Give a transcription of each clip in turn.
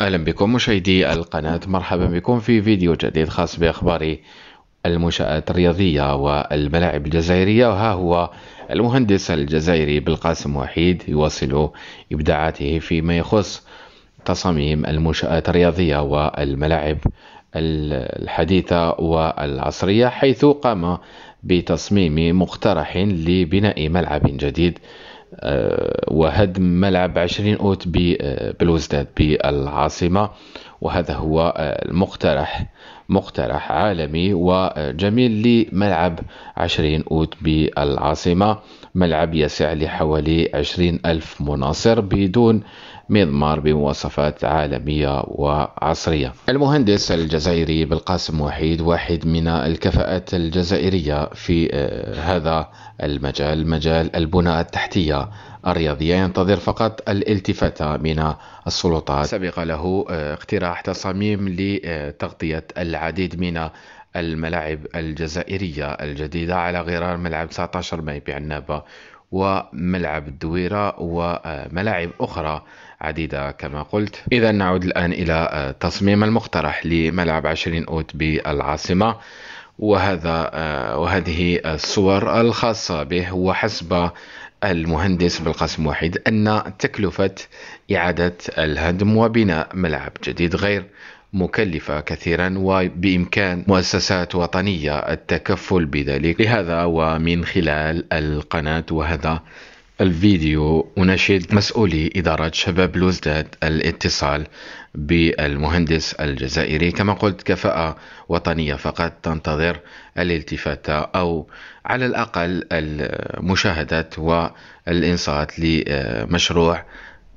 اهلا بكم مشاهدي القناة مرحبا بكم في فيديو جديد خاص باخبار المنشآت الرياضية والملاعب الجزائرية وها هو المهندس الجزائري بالقاسم وحيد يواصل ابداعاته فيما يخص تصاميم المنشآت الرياضية والملاعب الحديثة والعصرية حيث قام بتصميم مقترح لبناء ملعب جديد وهدم ملعب 20 اوت آه، بالوزداد بالعاصمه وهذا هو آه، المقترح مقترح عالمي وجميل لملعب 20 أوت بالعاصمة ملعب يسع لحوالي 20 ألف مناصر بدون مضمار بمواصفات عالمية وعصرية المهندس الجزائري بالقاسم وحيد واحد من الكفاءات الجزائرية في آه، هذا المجال مجال البنى التحتية الرياضية ينتظر فقط الالتفاتة من السلطات سبق له آه، اقتراح تصاميم لتغطية العديد من الملاعب الجزائرية الجديدة على غرار ملعب 19 ماي بعنابة وملعب الدويرة وملاعب أخرى عديدة كما قلت إذا نعود الآن إلى آه، تصميم المقترح لملعب 20 أوت بالعاصمة وهذا آه، وهذه الصور الخاصة به وحسب المهندس بالقسم واحد أن تكلفة إعادة الهدم وبناء ملعب جديد غير مكلفة كثيرا وبإمكان مؤسسات وطنية التكفل بذلك لهذا ومن خلال القناة وهذا الفيديو أناشد مسؤولي إدارة شباب لوزداد الاتصال بالمهندس الجزائري كما قلت كفاءة وطنية فقط تنتظر الالتفاتة أو على الأقل المشاهدة والإنصات لمشروع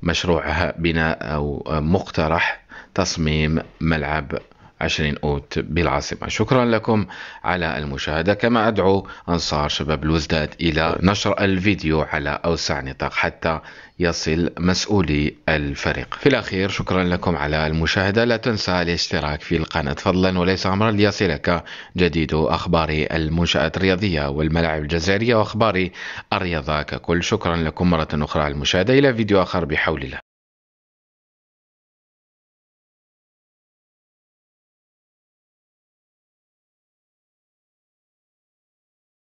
مشروعها بناء أو مقترح تصميم ملعب 20 أوت بالعاصمة شكرا لكم على المشاهدة كما أدعو أنصار شباب الوزداد إلى نشر الفيديو على أوسع نطاق حتى يصل مسؤولي الفريق في الأخير شكرا لكم على المشاهدة لا تنسى الاشتراك في القناة فضلا وليس أمرا ليصلك جديد أخبار المنشآت الرياضية والملاعب الجزائرية وأخبار الرياضة ككل شكرا لكم مرة أخرى على المشاهدة إلى فيديو آخر بحول الله